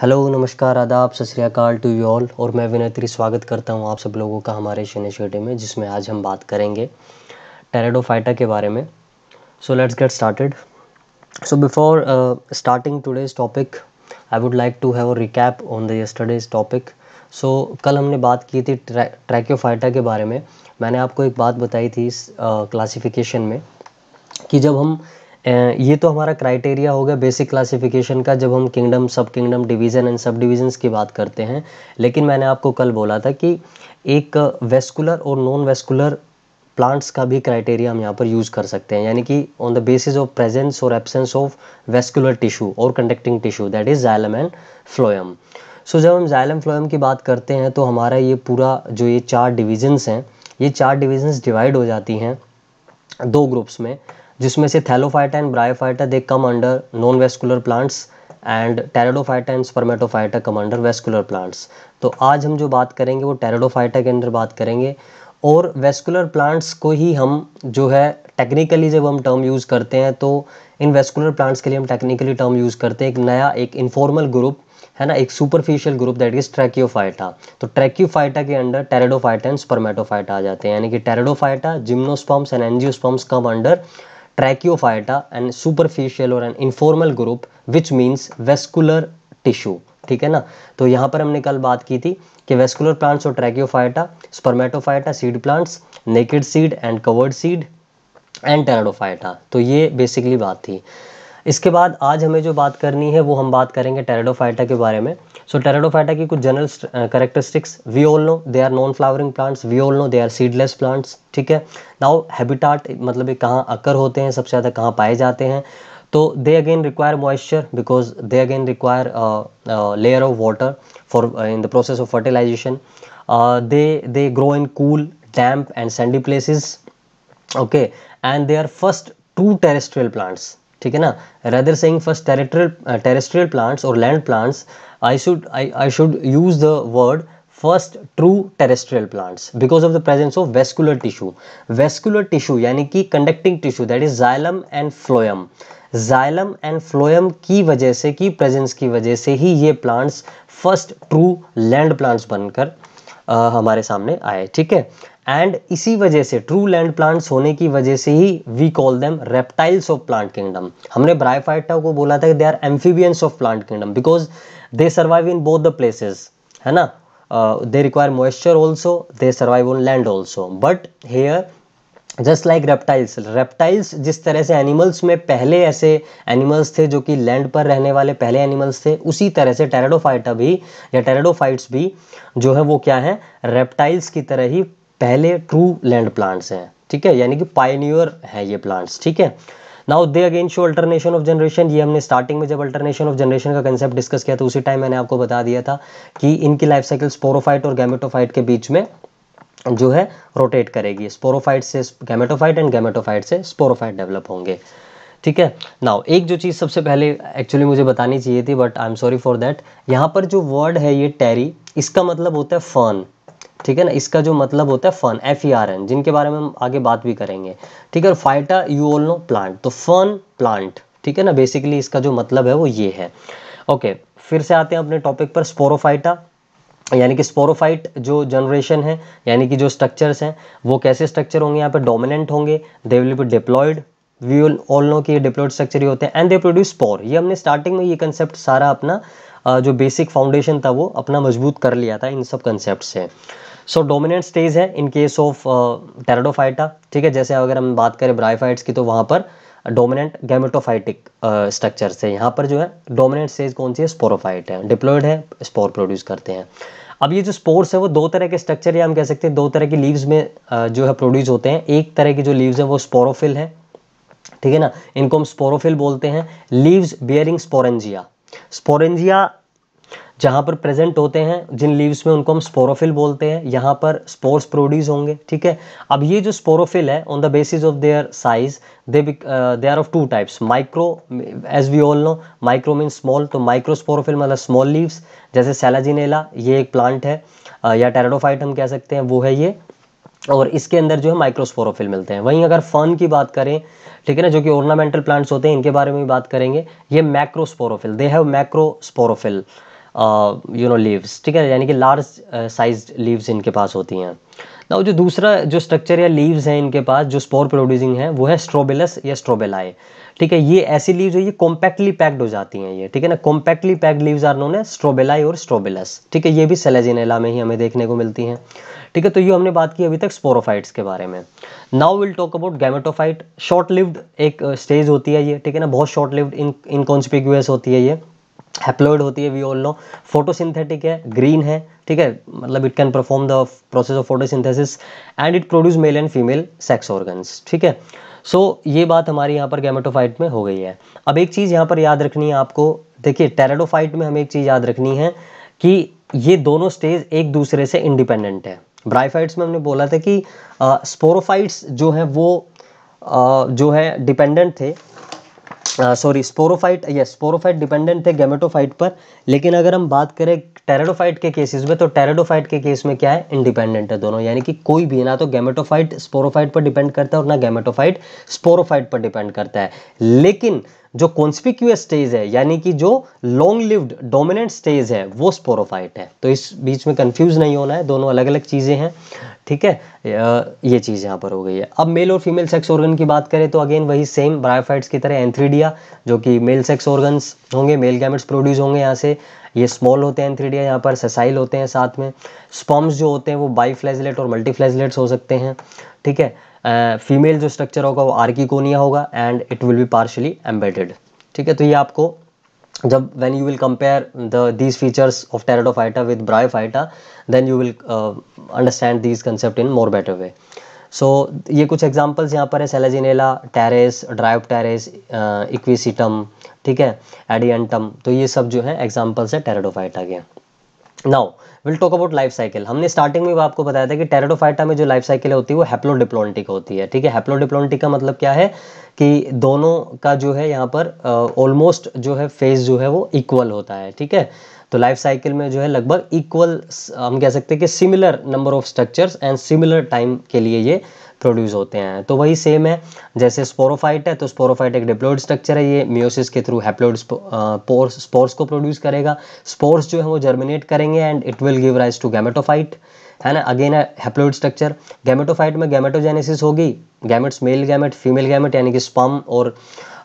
Hello नमस्कार आदाब सत श्रीकाल टू यू ऑल और मैं विनयत्री स्वागत करता हूं आप सब लोगों का हमारे इस इनिशिएटिव में जिसमें आज हम बात करेंगे टेरेडोफाइटा के बारे में so let's get started so before starting today's topic I would like to have a recap on the yesterday's topic so कल हमने बात की थी ट्रैक्यो ट्रैक्योफाइटा के बारे में मैंने आपको एक बात बताई थी इस क्लासीफिकेशन uh, में कि जब हम ये तो हमारा क्राइटेरिया हो गया बेसिक क्लासिफिकेशन का जब हम kingdom sub kingdom division and sub divisions की बात करते हैं लेकिन मैंने आपको कल बोला था कि एक वेस्कुलर और नॉन वेस्कुलर प्लांट्स का भी क्राइटेरिया हम यहाँ पर यूज़ कर सकते हैं यानी कि on the basis of presence और एब्सेंस ऑफ वेस्कुलर टिश्यू और conducting tissue that is xylem and phloem so जब हम जाइलम फ्लोयम की बात करते हैं तो हमारा ये पूरा जो ये चार डिविजन्स हैं ये चार डिविजन्स डिवाइड हो जाती हैं दो ग्रुप्स में जिसमें से thallophyta and bryophyta they come under non vascular plants and pteridophyta and spermatophyta come under vascular plants तो आज हम जो बात करेंगे वो टेराडोफाइटा के अंदर बात करेंगे और वेस्कुलर प्लांट्स को ही हम जो है टेक्निकली जब हम टर्म यूज़ करते हैं तो इन वेस्कुलर प्लांट्स के लिए हम टेक्निकली टर्म यूज़ करते हैं एक नया एक इनफॉर्मल ग्रुप है ना एक superficial group that is tracheophyta तो ट्रैक्योफाइटा के अंडर टेरेडोफाइटा एंड स्पर्मेटोफाइटा आ जाते हैं यानी कि pteridophyta gymnosperms and angiosperms come under tracheophyta and superficial और and informal group which means vascular tissue ठीक है ना तो यहाँ पर हमने कल बात की थी कि वेस्कुलर प्लांट्स और tracheophyta spermatophyta seed plants naked seed and covered seed and pteridophyta तो ये बेसिकली बात थी इसके बाद आज हमें जो बात करनी है वो हम बात करेंगे टेरेडोफाइटा के बारे में सो so, टेरेडोफाइटा की कुछ general characteristics we all know they are non flowering plants we all know they are seedless plants ठीक है नाउ हैबिटाट मतलब कहाँ अकर होते हैं सबसे ज़्यादा कहाँ पाए जाते हैं तो they again require moisture because they again require layer of water for in the process of fertilization they they grow in cool damp and sandy places okay and they are first to terrestrial plants ठीक है ना rather saying first uh, terrestrial terrestrial plants और land plants I should I I should use the word first true terrestrial plants because of the presence of vascular tissue vascular tissue यानी कि conducting tissue that is xylem and phloem xylem and phloem की वजह से की presence की वजह से ही ये plants first true land plants बनकर हमारे सामने आए ठीक है एंड इसी वजह से ट्रू लैंड प्लांट्स होने की वजह से ही we call them reptiles of plant kingdom हमने ब्रायफाइटा को बोला था कि they are amphibians of plant kingdom because they survive in both the places है ना they require moisture also they survive on land also but here just like reptiles reptiles जिस तरह से एनिमल्स में पहले ऐसे एनिमल्स थे जो कि लैंड पर रहने वाले पहले एनिमल्स थे उसी तरह से टेराडोफाइटा भी या टेराडोफाइट्स भी जो है वो क्या है रेप्टाइल्स की तरह ही पहले ट्रू लैंड प्लांट्स हैं ठीक है यानी कि पाइनियर है ये प्लांट्स ठीक है now they again show alternation of generation ये हमने स्टार्टिंग में जब अल्टरनेशन ऑफ जनरेशन का कंसेप्ट डिस्कस किया था तो उसी टाइम मैंने आपको बता दिया था कि इनकी लाइफ साइकिल स्पोरोफाइट और गैमेटोफाइट के बीच में जो है रोटेट करेगी स्पोरोफाइट से गैमेटोफाइट एंड गैमेटोफाइट से स्पोरोफाइट डेवलप होंगे ठीक है नाउ एक जो चीज़ सबसे पहले एक्चुअली मुझे बतानी चाहिए थी but I am sorry for that यहाँ पर जो वर्ड है ये टेरी इसका मतलब होता है फन ठीक है ना इसका जो मतलब होता है fern F E R N जिनके बारे में हम आगे बात भी करेंगे ठीक है और phyta you all know plant तो फन प्लांट ठीक है ना बेसिकली इसका जो मतलब है वो ये है ओके okay, फिर से आते हैं अपने टॉपिक पर स्पोरोफाइटा यानी कि स्पोरोफाइट जो जनरेशन है यानी कि जो स्ट्रक्चर्स हैं वो कैसे स्ट्रक्चर होंगे यहाँ पे डोमिनेंट होंगे they will be diploid we all know कि ये डिप्लॉयड स्ट्रक्चर ही होते हैं एंड दे प्रोड्यूस स्पोर ये हमने स्टार्टिंग में ये कंसेप्ट सारा अपना जो बेसिक फाउंडेशन था वो अपना मजबूत कर लिया था इन सब कंसेप्ट से सो डोमिनेंट स्टेज है इन केस ऑफ टेराडोफाइटा ठीक है जैसे अगर हम बात करें ब्राइफाइट्स की तो वहाँ पर डोमिनेंट गैमेटोफाइटिक स्ट्रक्चर से यहाँ पर जो है डोमिनेंट स्टेज कौन सी है स्पोरोफाइट है डिप्लोइड है स्पोर प्रोड्यूस करते हैं अब ये जो स्पोर्स है वो दो तरह के स्ट्रक्चर या हम कह सकते हैं दो तरह की लीव्स में uh, जो है प्रोड्यूस होते हैं एक तरह की जो लीव्स हैं वो स्पोरोफिल है ठीक है ना इनको हम स्पोरोफिल बोलते हैं लीव्स बियरिंग स्पोरेंजिया स्पोरेंजिया जहाँ पर प्रेजेंट होते हैं जिन लीव्स में उनको हम स्पोरोफिल बोलते हैं यहाँ पर स्पोर्स प्रोड्यूस होंगे ठीक है अब ये जो स्पोरोफिल है on the basis of their size they they are of two types micro as we all know micro mean small तो माइक्रो स्पोरोफिल मतलब स्मॉल लीव्स जैसे सेलाजिनेला ये एक प्लांट है uh, या टेराडोफाइट हम कह सकते हैं वो है ये और इसके अंदर जो है माइक्रोस्पोरोफिल मिलते हैं वहीं अगर फर्न की बात करें ठीक है ना जो कि ऑर्नामेंटल प्लांट्स होते हैं इनके बारे में भी बात करेंगे ये macrosporophyll they have macrosporophyll you know leaves ठीक है यानी कि लार्ज साइज लीव्स इनके पास होती हैं ना जो दूसरा जो स्ट्रक्चर या लीव्स हैं इनके पास जो स्पोर प्रोड्यूसिंग है वो है स्ट्रोबेलस या स्ट्रोबेलाए ठीक है ये ऐसी लीव्स है ये कॉम्पैक्टली पैक्ड हो जाती हैं ये ठीक है ना compactly packed leaves are known है स्ट्रोबेलाई और स्ट्रोबेलस ठीक है ये भी सेलेजिनेला में ही हमें देखने को मिलती हैं ठीक है तो ये हमने बात की अभी तक स्पोरोफाइट्स के बारे में now will talk about gametophyte short lived एक स्टेज uh, होती है ये ठीक है ना बहुत शॉर्ट लिव्ड इन इनकॉन्सपिक्यूस होती है ये हेप्लोइड होती है वी ऑल नो फोटोसिंथेटिक है ग्रीन है ठीक है मतलब it can perform the process of photosynthesis and it produce male and female sex organs ठीक है सो so, ये बात हमारी यहाँ पर गैमेटोफाइट में हो गई है अब एक चीज़ यहाँ पर याद रखनी है आपको देखिए टेराडोफाइट में हमें एक चीज़ याद रखनी है कि ये दोनों स्टेज एक दूसरे से इंडिपेंडेंट है ब्राइफाइट्स में हमने बोला था कि स्पोरोफाइट्स जो हैं वो आ, जो है डिपेंडेंट थे सॉरी स्पोरोफाइट ये स्पोरोफाइट डिपेंडेंट थे गेमेटोफाइट पर लेकिन अगर हम बात करें टेरेडोफाइट के केसेस में तो टेरेडोफाइट के केस में क्या है इंडिपेंडेंट है दोनों यानी कि कोई भी ना तो गेमेटोफाइट स्पोरोफाइट पर डिपेंड करता है और ना गेमेटोफाइट स्पोरोफाइट पर डिपेंड करता है लेकिन जो कॉन्स्पिक्यूस स्टेज है यानी कि जो लॉन्ग लिव्ड डोमिनेंट स्टेज है वो स्पोरोफाइट है तो इस बीच में कंफ्यूज नहीं होना है दोनों अलग अलग चीज़ें हैं ठीक है ये चीज़ यहाँ पर हो गई है अब मेल और फीमेल सेक्स ऑर्गन की बात करें तो अगेन वही सेम ब्रायोफाइट्स की तरह एंथ्रीडिया जो कि मेल सेक्स ऑर्गन्स होंगे मेल गैमेट्स प्रोड्यूस होंगे यहाँ से ये स्मॉल होते हैं एंथ्रीडिया यहाँ पर ससाइल होते हैं साथ में स्पॉम्स जो होते हैं वो बाई और मल्टी हो सकते हैं ठीक है फीमेल जो स्ट्रक्चर होगा वो आर्किकोनिया होगा and it will be partially embedded ठीक है तो ये आपको जब when you will compare the these features of pteridophyta with bryophyta then you will understand these concept in more better way so ये कुछ एग्जांपल्स यहाँ पर है selaginella pteris dryopteris equisetum ठीक है एडियंटम तो ये सब जो है एग्जांपल्स है टेराडोफाइटा के now will talk about life cycle हमने स्टार्टिंग में भी आपको बताया था कि टेरेडोफाइटा में जो लाइफ साइकिल होती है वो हैप्लोडिप्लोन्टिक होती है ठीक है हैप्लोडिप्लोन्टिक का मतलब क्या है कि दोनों का जो है यहाँ पर ऑलमोस्ट uh, जो है फेज जो है वो इक्वल होता है ठीक है तो लाइफ साइकिल में जो है लगभग इक्वल हम कह सकते हैं कि similar number of structures and similar time के लिए ये प्रोड्यूस होते हैं तो वही सेम है जैसे स्पोरोफाइट है तो स्पोरोफाइट एक डिप्लोइड स्ट्रक्चर है ये मियोसिस के थ्रू हैप्लोइड पोर्स स्पोर्स को प्रोड्यूस करेगा स्पोर्स जो है वो जर्मिनेट करेंगे and it will give rise to gametophyte है ना अगेन है हैप्लोइड स्ट्रक्चर गैमेटोफाइट में गैमेटोजेनेसिस होगी gametes male gamete female gamete यानी कि स्पम और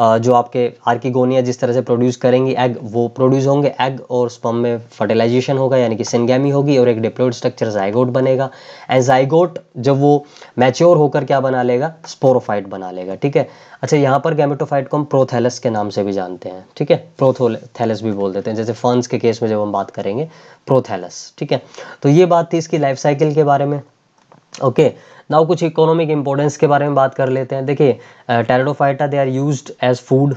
जो आपके आर्किगोनिया जिस तरह से प्रोड्यूस करेंगी एग वो प्रोड्यूस होंगे एग और स्पम में फर्टिलाइजेशन होगा यानी कि सिनगैमी होगी और एक डिप्लोइड स्ट्रक्चर जाइगोट बनेगा एंड जाइगोट जब वो मैच्योर होकर क्या बना लेगा स्पोरोफाइट बना लेगा ठीक है अच्छा यहाँ पर गैमेटोफाइट को हम प्रोथेलस के नाम से भी जानते हैं ठीक है प्रोथोलेथेलस भी बोल देते हैं जैसे फंस के केस में जब हम बात करेंगे प्रोथेलस ठीक है तो ये बात थी इसकी लाइफ साइकिल के बारे में ओके okay. नाउ कुछ इकोनॉमिक इंपॉर्टेंस के बारे में बात कर लेते हैं देखिए pteridophyta they are use as food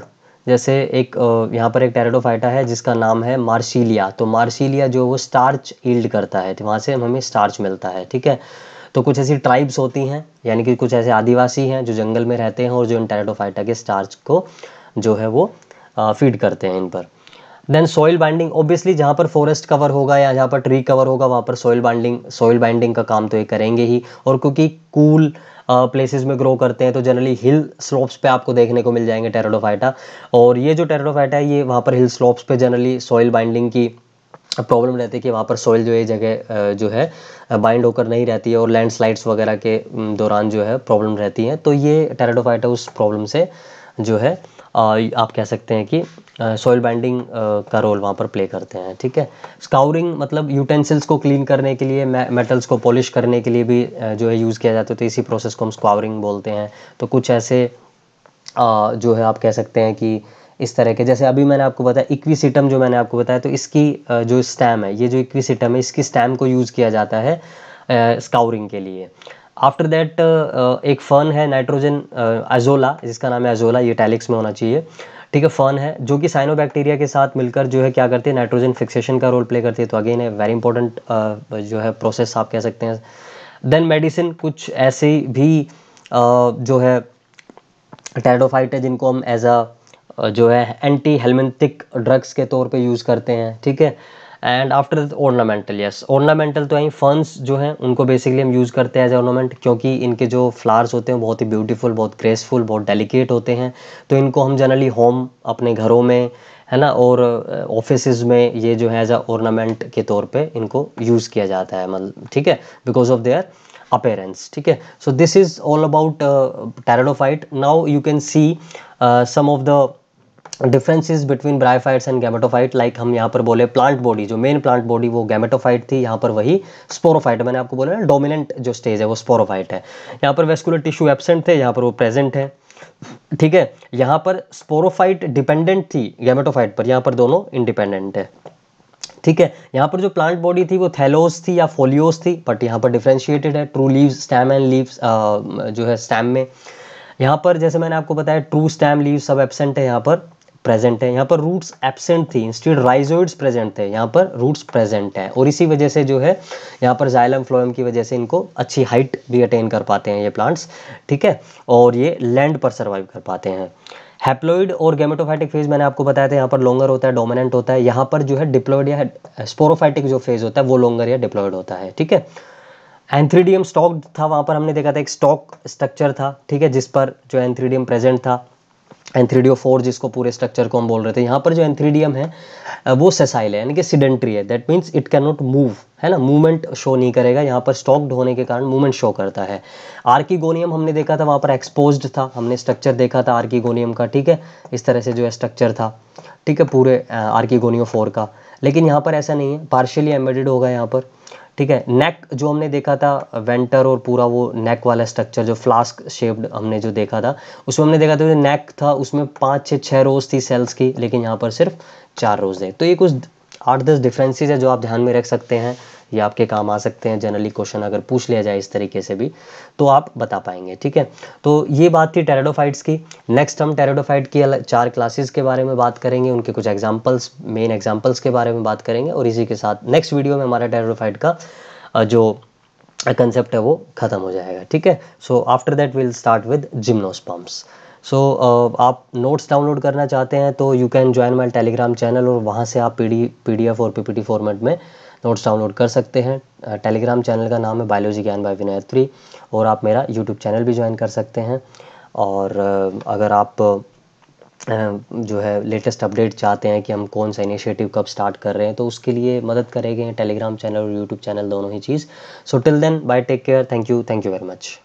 जैसे एक यहाँ पर एक टेरेडोफाइटा है जिसका नाम है मार्शीलिया तो मार्शीलिया जो वो स्टार्च ईल्ड करता है वहाँ से हमें स्टार्च मिलता है ठीक है तो कुछ ऐसी ट्राइब्स होती हैं यानी कि कुछ ऐसे आदिवासी हैं जो जंगल में रहते हैं और जो इन टेरेडोफाइटा के स्टार्च को जो है वो फीड करते हैं इन पर देन सॉइल बाइंडिंग ऑब्वियसली जहाँ पर फॉरेस्ट कवर होगा या जहाँ पर ट्री कवर होगा वहाँ पर सॉइल बाइंडिंग सॉइल बाइंडिंग का काम तो ये करेंगे ही और क्योंकि कूल प्लेसेस में ग्रो करते हैं तो जनरली हिल स्लोप्स पे आपको देखने को मिल जाएंगे टेरोडोफाइटा और ये जो टेरोडोफाइटा है ये वहाँ पर हिल स्लोप्स पे जनरली सॉइल बाइंडिंग की प्रॉब्लम रहती है कि वहाँ पर सॉइल जो है जगह जो है बाइंड होकर नहीं रहती है और लैंडस्लाइड्स वगैरह के दौरान जो है प्रॉब्लम रहती है तो ये टेराडोफाइटा उस प्रॉब्लम से जो है आप कह सकते हैं कि सॉइल बाइंडिंग का रोल वहाँ पर प्ले करते हैं ठीक है स्काउरिंग मतलब यूटेंसिल्स को क्लीन करने के लिए मेटल्स को पॉलिश करने के लिए भी जो है यूज़ किया जाता है तो इसी प्रोसेस को हम स्काउरिंग बोलते हैं तो कुछ ऐसे जो है आप कह सकते हैं कि इस तरह के जैसे अभी मैंने आपको बताया इक्विसिटम जो मैंने आपको बताया तो इसकी जो स्टैम है ये जो इक्विसिटम है इसकी स्टैम को यूज़ किया जाता है स्काउरिंग के लिए आफ्टर दैट uh, uh, एक फर्न है नाइट्रोजन एजोला uh, जिसका नाम है एजोला ये टैलिक्स में होना चाहिए ठीक है फर्न है जो कि साइनोबैक्टीरिया के साथ मिलकर जो है क्या करती है नाइट्रोजन फिक्सेशन का रोल प्ले करती है तो अगेन है वेरी इंपॉर्टेंट जो है प्रोसेस आप कह सकते हैं देन मेडिसिन कुछ ऐसे भी जो है टैडोफाइट है जिनको हम एज अ जो है एंटी हेलमेंथिक ड्रग्स के तौर पे यूज़ करते हैं ठीक है and after ornamental yes ornamental तो यहीं फंस जो हैं उनको बेसिकली हम यूज़ करते हैं एज ऑर्नामेंट क्योंकि इनके जो फ्लावर्स होते हैं बहुत ही ब्यूटीफुल बहुत ग्रेसफुल बहुत डेलिकेट होते हैं तो इनको हम जनरली होम अपने घरों में है ना और ऑफिस uh, में ये जो है एज अ ऑर्नामेंट के तौर पर इनको यूज़ किया जाता है मतलब ठीक है बिकॉज ऑफ देयर अपेरेंस ठीक है so this is all about pteridophyte now you can see some of the differences between bryophytes and gametophyte like हम यहाँ पर बोले प्लांट बॉडी जो मेन प्लांट बॉडी वो गैमेटोफाइट थी यहाँ पर वही स्पोरोफाइट मैंने आपको बोला ना डोमिनेंट जो स्टेज है वो स्पोरोफाइट है यहाँ पर वेस्कुलर टिश्यू एबसेंट थे यहाँ पर वो प्रेजेंट है ठीक है यहाँ पर स्पोरोफाइट डिपेंडेंट थी गैमेटोफाइट पर यहाँ पर दोनों इंडिपेंडेंट है ठीक है यहाँ पर जो प्लांट बॉडी थी वो थैलोस थी या फोलियोस थी बट यहाँ पर डिफ्रेंशिएटेड है true leaves stem and leaves जो है स्टैम में यहाँ पर जैसे मैंने आपको बताया ट्रू स्टैम लीव सब एबसेंट है यहाँ पर प्रेजेंट है यहाँ पर रूट्स एबसेंट थी इंस्टीड राइजोइड्स प्रेजेंट थे यहाँ पर रूट्स प्रेजेंट हैं और इसी वजह से जो है यहाँ पर जाइलम फ्लोएम की वजह से इनको अच्छी हाइट भी अटेन कर पाते हैं ये प्लांट्स ठीक है और ये लैंड पर सर्वाइव कर पाते हैं हैप्लोइड और गेमेटोफाइटिक फेज मैंने आपको बताया था यहाँ पर लॉन्गर होता है डोमिनेंट होता है यहाँ पर जो है डिप्लोइड या स्पोरोफाइटिक जो फेज होता है वो लॉन्गर या डिप्लोइड होता है ठीक है एंथ्रीडियम स्टॉक था वहाँ पर हमने देखा था एक स्टॉक स्ट्रक्चर था ठीक है जिस पर जो एंथ्रीडियम प्रेजेंट था N three D O four जिसको पूरे स्ट्रक्चर को हम बोल रहे थे यहाँ पर जो एन थ्री डी एम है वो सेसाइल है यानी कि सीडेंट्री है that means it can not move है ना मूवमेंट शो नहीं करेगा यहाँ पर स्टॉक्ड होने के कारण मूवमेंट शो करता है आर्किगोनियम हमने देखा था वहाँ पर एक्सपोज था हमने स्ट्रक्चर देखा था आर्किगोनियम का ठीक है इस तरह से जो है स्ट्रक्चर था ठीक है पूरे आर्किगोनियो फोर का लेकिन यहाँ पर ऐसा नहीं है पार्शियली एम्बेडेड होगा यहाँ पर ठीक है नेक जो हमने देखा था वेंटर और पूरा वो नेक वाला स्ट्रक्चर जो फ्लास्क शेप्ड हमने जो देखा था उसमें हमने देखा था जो नेक था उसमें पाँच छः छः रोज थी सेल्स की लेकिन यहाँ पर सिर्फ चार रोज है तो ये कुछ आठ दस डिफरेंसेस है जो आप ध्यान में रख सकते हैं ये आपके काम आ सकते हैं जनरली क्वेश्चन अगर पूछ लिया जाए इस तरीके से भी तो आप बता पाएंगे ठीक है तो ये बात थी टेराडोफाइट्स की नेक्स्ट हम टेराडोफाइट की चार क्लासेस के बारे में बात करेंगे उनके कुछ एग्जाम्पल्स मेन एग्जाम्पल्स के बारे में बात करेंगे और इसी के साथ नेक्स्ट वीडियो में हमारा टेराडोफाइट का जो कंसेप्ट है वो ख़त्म हो जाएगा ठीक है so after that will start with gymnosperms so so, uh, आप नोट्स डाउनलोड करना चाहते हैं तो you can join my Telegram channel और वहाँ से आप P D P D F और पी पी टी फॉर्मेट में नोट्स डाउनलोड कर सकते हैं टेलीग्राम चैनल का नाम है बायोलॉजी ज्ञान बाय विनायत्री और आप मेरा यूट्यूब चैनल भी ज्वाइन कर सकते हैं और अगर आप जो है लेटेस्ट अपडेट चाहते हैं कि हम कौन सा इनिशिएटिव कब स्टार्ट कर रहे हैं तो उसके लिए मदद करेंगे टेलीग्राम चैनल और यूट्यूब चैनल दोनों ही चीज़ so till then bye take care thank you thank you very much